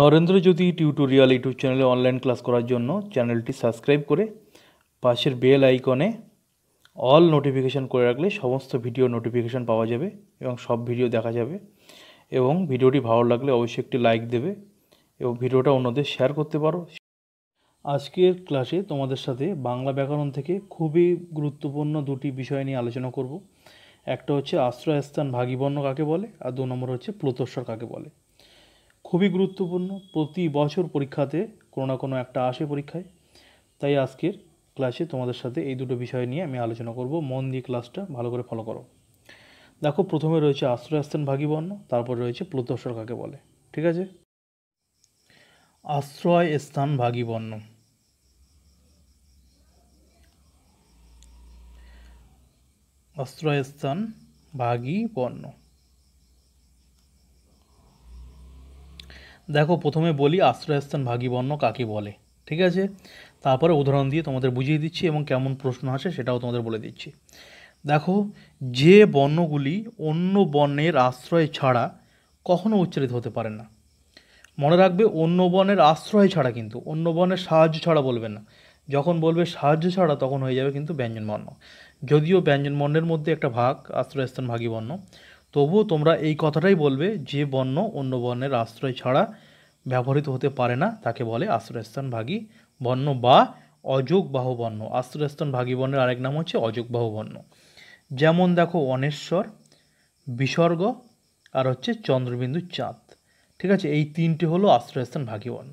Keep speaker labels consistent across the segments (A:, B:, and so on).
A: Narendra Jyoti tutorial YouTube চ্যানেলে online class করার জন্য চ্যানেলটি সাবস্ক্রাইব করে পাশের বেল আইকনে অল নোটিফিকেশান করে রাখলে সমস্ত ভিডিও নোটিফিকেশান পাওয়া যাবে এবং সব ভিডিও দেখা যাবে এবং ভিডিওটি ভালো লাগলে অবশ্যই একটি লাইক দেবে এবং ভিডিওটা অন্যদের শেয়ার করতে পারো আজকের ক্লাসে তোমাদের সাথে বাংলা ব্যাকরণ থেকে খুবই গুরুত্বপূর্ণ দুটি বিষয় নিয়ে আলোচনা করব একটা হচ্ছে আশ্রয়স্থান ভাগীবর্ণ কাকে বলে আর দু নম্বর হচ্ছে প্লুতস্বর কাকে বলে খুবই গুরুত্বপূর্ণ প্রতি বছর পরীক্ষাতে কোনো না কোনো একটা আসে পরীক্ষায় তাই আজকের ক্লাসে তোমাদের সাথে এই দুটো বিষয় নিয়ে আমি আলোচনা করব মন দিয়ে ক্লাসটা ভালো করে ফলো করো দেখো প্রথমে রয়েছে আশ্রয়স্থান বর্ণ তারপর রয়েছে প্লুতস্বর কাকে বলে ঠিক আছে আশ্রয় স্থান বর্ণ আশ্রয়স্থান ভাগী বর্ণ দেখো প্রথমে বলি আশ্রয়স্থান ভাগীবর্ণ কাকে বলে ঠিক আছে তারপরে উদাহরণ দিয়ে তোমাদের বুঝিয়ে দিচ্ছি এবং কেমন প্রশ্ন আসে সেটাও তোমাদের বলে দিচ্ছি দেখো যে বর্ণগুলি অন্য বর্ণের আশ্রয় ছাড়া কখনো উচ্চারিত হতে পারে না মনে রাখবে অন্য বর্ণের আশ্রয় ছাড়া কিন্তু অন্য বর্ণের সাহায্য ছাড়া বলবে না যখন বলবে সাহায্য ছাড়া তখন হয়ে যাবে কিন্তু ব্যঞ্জনবর্ণ যদিও ব্যঞ্জনবর্ণের মধ্যে একটা ভাগ আশ্রয়স্থান ভাগী বর্ণ তবুও তোমরা এই কথাটাই বলবে যে বর্ণ অন্য বর্ণের আশ্রয় ছাড়া ব্যবহৃত হতে পারে না তাকে বলে আশ্রয়স্থান ভাগী বর্ণ বা অযোগ বাহুবর্ণ আশ্রয়স্থান ভাগী বর্ণের আরেক নাম হচ্ছে অযোগ বাহুবর্ণ যেমন দেখো অনেশ্বর বিসর্গ আর হচ্ছে চন্দ্রবিন্দু চাঁদ ঠিক আছে এই তিনটি হলো আশ্রয়স্থান ভাগীবর্ণ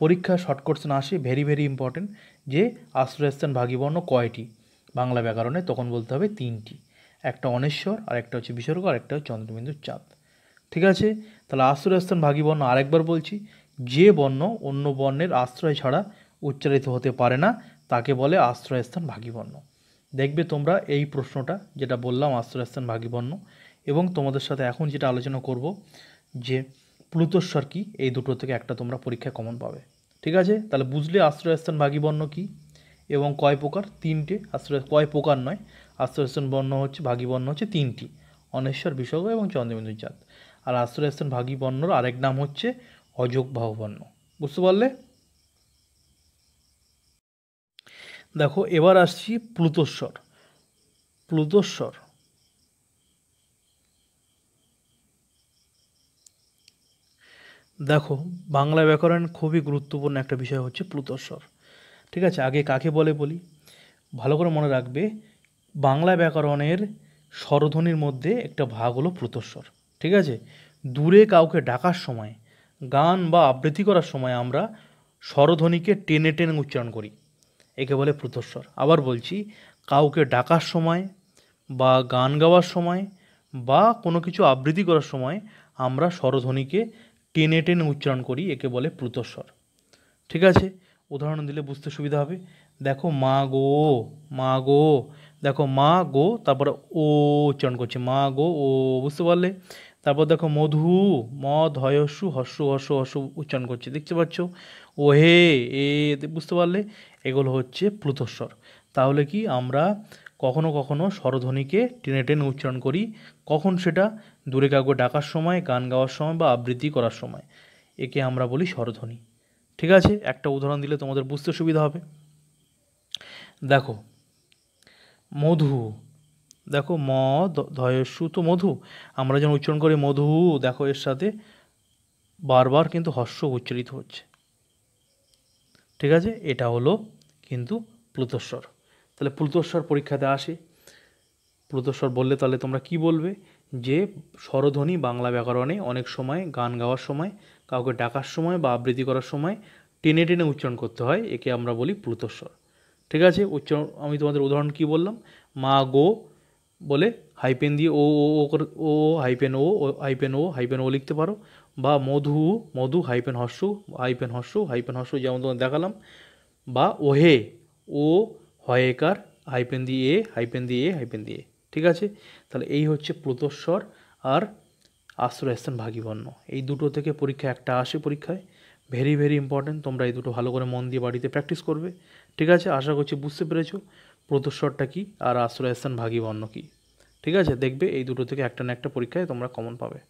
A: পরীক্ষা শর্ট কোর্সে আসে ভেরি ভেরি ইম্পর্টেন্ট যে আশ্রয়স্থান ভাগীবর্ণ কয়টি বাংলা ব্যাকরণে তখন বলতে হবে তিনটি একটা অনেশ্বর আর একটা হচ্ছে বিসর্গ আর একটা হচ্ছে চন্দ্রবিন্দুর চাঁদ ঠিক আছে তাহলে আশ্রয়স্থান ভাগী বর্ণ আরেকবার বলছি যে বর্ণ অন্য বর্ণের আশ্রয় ছাড়া উচ্চারিত হতে পারে না তাকে বলে আশ্রয়স্থান ভাগীবর্ণ বর্ণ দেখবে তোমরা এই প্রশ্নটা যেটা বললাম আশ্রয়স্থান ভাগীবর্ণ বর্ণ এবং তোমাদের সাথে এখন যেটা আলোচনা করব যে প্লুতস্বর কী এই দুটো থেকে একটা তোমরা পরীক্ষায় কমন পাবে ঠিক আছে তাহলে বুঝলে আশ্রয়স্থান ভাগীবর্ণ বর্ণ কী এবং কয় প্রকার তিনটে আশ্রয় কয় প্রকার নয় আশ্রয়স্থান বর্ণ হচ্ছে ভাগী বর্ণ হচ্ছে তিনটি অনেশ্বর বিসর্গ এবং চন্দ্রবিন্দুর জাত আর আশ্রয়স্থান ভাগী বর্ণর আরেক নাম হচ্ছে অযোগ ভাববর্ণ বুঝতে পারলে দেখো এবার আসছি প্লুতস্বর প্লুতস্বর দেখো বাংলা ব্যাকরণ খুবই গুরুত্বপূর্ণ একটা বিষয় হচ্ছে প্লুতস্বর ঠিক আছে আগে কাকে বলে বলি ভালো করে মনে রাখবে বাংলা ব্যাকরণের স্বরধ্বনির মধ্যে একটা ভাগ হলো প্রতস্বর ঠিক আছে দূরে কাউকে ডাকার সময় গান বা আবৃত্তি করার সময় আমরা স্বরধ্বনিকে টেনে টেনে উচ্চারণ করি একে বলে প্রতস্বর আবার বলছি কাউকে ডাকার সময় বা গান গাওয়ার সময় বা কোনো কিছু আবৃত্তি করার সময় আমরা স্বরধ্বনিকে টেনে টেনে উচ্চারণ করি একে বলে প্রতস্বর ঠিক আছে উদাহরণ দিলে বুঝতে সুবিধা হবে দেখো মা গো মা গো দেখো মা গো তারপরে ও উচ্চারণ করছে মা গো ও বুঝতে পারলে তারপর দেখো মধু মদ হয়সু হস্য হর্ষ হস্য উচ্চারণ করছে দেখতে পাচ্ছ ও হে এ বুঝতে পারলে এগুলো হচ্ছে প্লুতস্বর তাহলে কি আমরা কখনো কখনো স্বরধ্বনিকে টেনে টেনে উচ্চারণ করি কখন সেটা দূরে কাউকে ডাকার সময় গান গাওয়ার সময় বা আবৃত্তি করার সময় একে আমরা বলি স্বরধ্বনি ঠিক আছে একটা উদাহরণ দিলে তোমাদের বুঝতে সুবিধা হবে দেখো মধু দেখো ম ধয়সু তো মধু আমরা যেন উচ্চারণ করি মধু দেখো এর সাথে বারবার কিন্তু হর্ষ উচ্চারিত হচ্ছে ঠিক আছে এটা হলো কিন্তু প্লুতস্বর তাহলে প্লুতস্বর পরীক্ষাতে আসে প্লুতস্বর বললে তাহলে তোমরা কি বলবে যে স্বরধ্বনি বাংলা ব্যাকরণে অনেক সময় গান গাওয়ার সময় কাউকে ডাকার সময় বা আবৃত্তি করার সময় টেনে টেনে উচ্চারণ করতে হয় একে আমরা বলি প্লুতস্বর ঠিক আছে উচ্চারণ আমি তোমাদের উদাহরণ কি বললাম মা গো বলে হাইপেন দিয়ে ও ও ও করে ও হাইপেন ও হাইপেন ও হাইপেন ও লিখতে পারো বা মধু মধু হাইপেন হর্ষ হাইপেন হর্ষ হাইপেন হর্ষ যেমন তোমাদের দেখালাম বা ওহে ও হয়েকার হাইপেন দিয়ে হাইপেন দিয়ে হাইপেন দিয়ে ঠিক আছে তাহলে এই হচ্ছে প্লুতস্বর আর আশ্রয় এহসান ভাগীবর্ণ এই দুটো থেকে পরীক্ষা একটা আসে পরীক্ষায় ভেরি ভেরি ইম্পর্ট্যান্ট তোমরা এই দুটো ভালো করে মন দিয়ে বাড়িতে প্র্যাকটিস করবে ঠিক আছে আশা করছি বুঝতে পেরেছো প্রদর্শরটা কী আর আশ্রয় এহসান ভাগীবর্ণ কী ঠিক আছে দেখবে এই দুটো থেকে একটা না একটা পরীক্ষায় তোমরা কমন পাবে